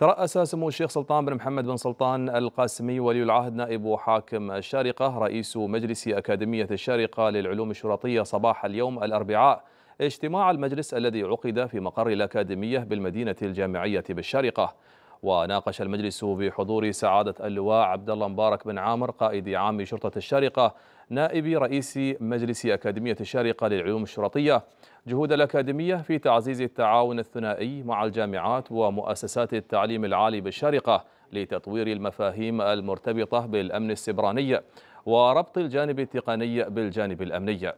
ترأس سمو الشيخ سلطان بن محمد بن سلطان القاسمي ولي العهد نائب حاكم الشارقة رئيس مجلس أكاديمية الشارقة للعلوم الشرطية صباح اليوم الأربعاء اجتماع المجلس الذي عقد في مقر الأكاديمية بالمدينة الجامعية بالشارقة وناقش المجلس بحضور سعادة اللواء عبد الله مبارك بن عامر قائد عام شرطة الشارقة نائب رئيس مجلس أكاديمية الشارقة للعلوم الشرطية جهود الأكاديمية في تعزيز التعاون الثنائي مع الجامعات ومؤسسات التعليم العالي بالشارقة لتطوير المفاهيم المرتبطة بالأمن السبراني وربط الجانب التقني بالجانب الأمني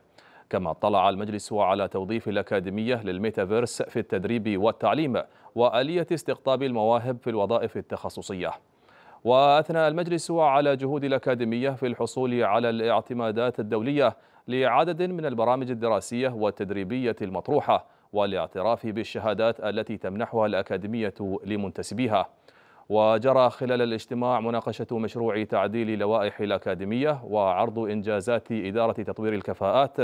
كما اطلع المجلس على توظيف الأكاديمية للميتافيرس في التدريب والتعليم وآلية استقطاب المواهب في الوظائف التخصصية وأثنى المجلس على جهود الأكاديمية في الحصول على الاعتمادات الدولية لعدد من البرامج الدراسية والتدريبية المطروحة والاعتراف بالشهادات التي تمنحها الأكاديمية لمنتسبيها وجرى خلال الاجتماع مناقشة مشروع تعديل لوائح الأكاديمية وعرض إنجازات إدارة تطوير الكفاءات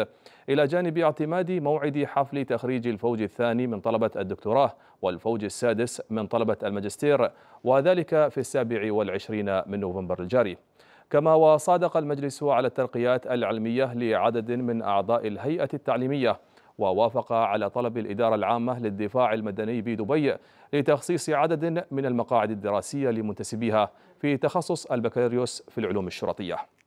إلى جانب اعتماد موعد حفل تخريج الفوج الثاني من طلبة الدكتوراه والفوج السادس من طلبة الماجستير وذلك في السابع والعشرين من نوفمبر الجاري كما وصادق المجلس على الترقيات العلمية لعدد من أعضاء الهيئة التعليمية ووافق على طلب الإدارة العامة للدفاع المدني بدبي لتخصيص عدد من المقاعد الدراسية لمنتسبيها في تخصص البكالوريوس في العلوم الشرطية